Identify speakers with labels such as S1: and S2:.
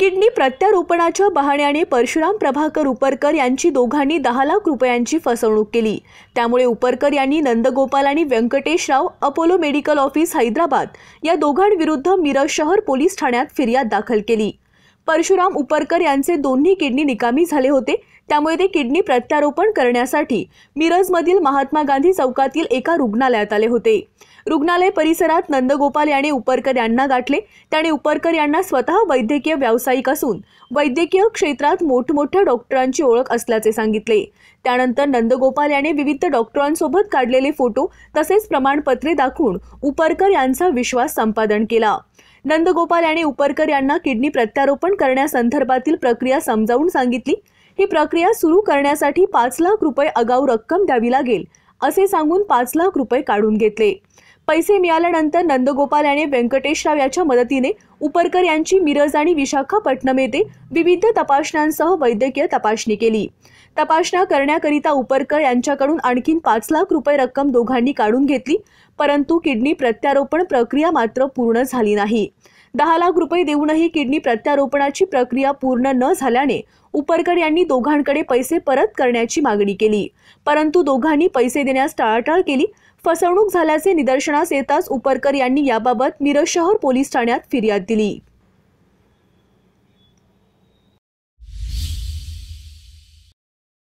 S1: kidney प्रत्यारोपणाच्या बहाण्याने परशुराम प्रभाकर उपरकर यांची दोघांनी दहा लाख रुपयांची फसवणूक केली त्यामुळे उपरकर यांनी नंदगोपाल आणि Venkateshrao Apollo medical office Hyderabad या दोघांविरुद्ध मिरज शहर पोलीस ठाण्यात फिर्याद दाखल केली परशुराम उपरकर यांचे दोन्ही किडनी निकामी झाले होते त्यामुळे ते किडनी प्रत्यारोपण करण्यासाठी मिरजमधील महात्मा गांधी चौकातील एका रुग्णालयात आले होते रुग्णालय परिसरात नंदगोपाल याने उपरकर यांना गाठले त्याने उपरकर यांना स्वतः वैद्यकीय व्यावसायिक असून वैद्यकीय क्षेत्रात मोठमोठ्या डॉक्टरांची ओळख असल्याचे सांगितले त्यानंतर नंदगोपाल याने विविध डॉक्टरांसोबत काढलेले फोटो तसेच प्रमाणपत्रे दाखवून उपरकर यांचा विश्वास संपादन केला नंदगोपाल यांनी उपरकर यांना किडनी प्रत्यारोपण करण्यासंदर्भातील प्रक्रिया समजावून सांगितली ही प्रक्रिया सुरू करण्यासाठी पाच लाख रुपये अगाऊ रक्कम द्यावी लागेल असे सांगून पाच लाख रुपये काढून घेतले पैसे मिळाल्यानंतर नंदगोपाल याने व्यंकटेशराव याच्या मदतीने उपरकर यांची मिरज आणि विशाखापट्टणम येथे विविध तपासण्यांसह वैद्यकीय तपासणी केली तपासण्या करण्याकरिता उपरकर यांच्याकडून आणखी पाच लाख रुपये रक्कम दोघांनी काढून घेतली परंतु किडनी प्रत्यारोपण प्रक्रिया मात्र पूर्ण झाली नाही दहा लाख रुपये देऊनही किडनी प्रत्यारोपणाची प्रक्रिया पूर्ण न झाल्याने उपरकर यांनी दोघांकडे पैसे परत करण्याची मागणी केली परंतु दोघांनी पैसे देण्यास टाळाटाळ केली फसवणूक झाल्याचे निदर्शनास येताच उपरकर यांनी याबाबत मिरज शहर पोलीस ठाण्यात फिर्याद दिली